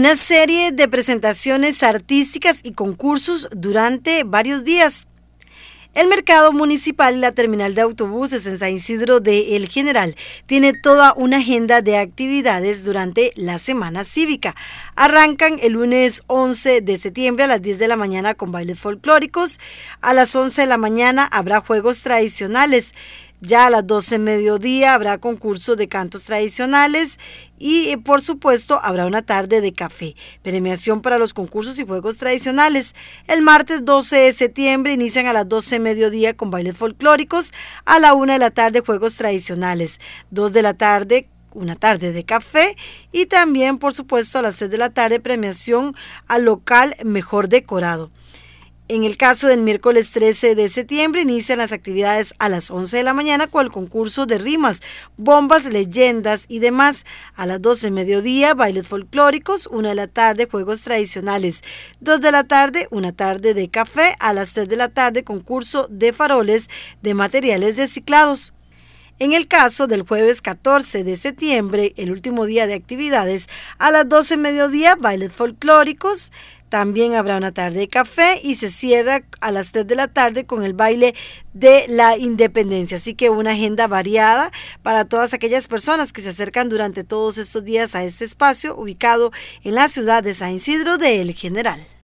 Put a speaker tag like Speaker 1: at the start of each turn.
Speaker 1: una serie de presentaciones artísticas y concursos durante varios días. El mercado municipal y la terminal de autobuses en San Isidro de El General tiene toda una agenda de actividades durante la semana cívica. Arrancan el lunes 11 de septiembre a las 10 de la mañana con bailes folclóricos. A las 11 de la mañana habrá juegos tradicionales. Ya a las 12 mediodía habrá concurso de cantos tradicionales y eh, por supuesto habrá una tarde de café, premiación para los concursos y juegos tradicionales. El martes 12 de septiembre inician a las 12 mediodía con bailes folclóricos, a la 1 de la tarde juegos tradicionales, 2 de la tarde una tarde de café y también por supuesto a las 6 de la tarde premiación al local mejor decorado. En el caso del miércoles 13 de septiembre inician las actividades a las 11 de la mañana con el concurso de rimas, bombas, leyendas y demás. A las 12 de mediodía, bailes folclóricos, 1 de la tarde, juegos tradicionales, 2 de la tarde, una tarde de café, a las 3 de la tarde, concurso de faroles de materiales reciclados. En el caso del jueves 14 de septiembre, el último día de actividades, a las 12 mediodía, bailes folclóricos, también habrá una tarde de café y se cierra a las 3 de la tarde con el baile de la independencia. Así que una agenda variada para todas aquellas personas que se acercan durante todos estos días a este espacio ubicado en la ciudad de San Isidro de El General.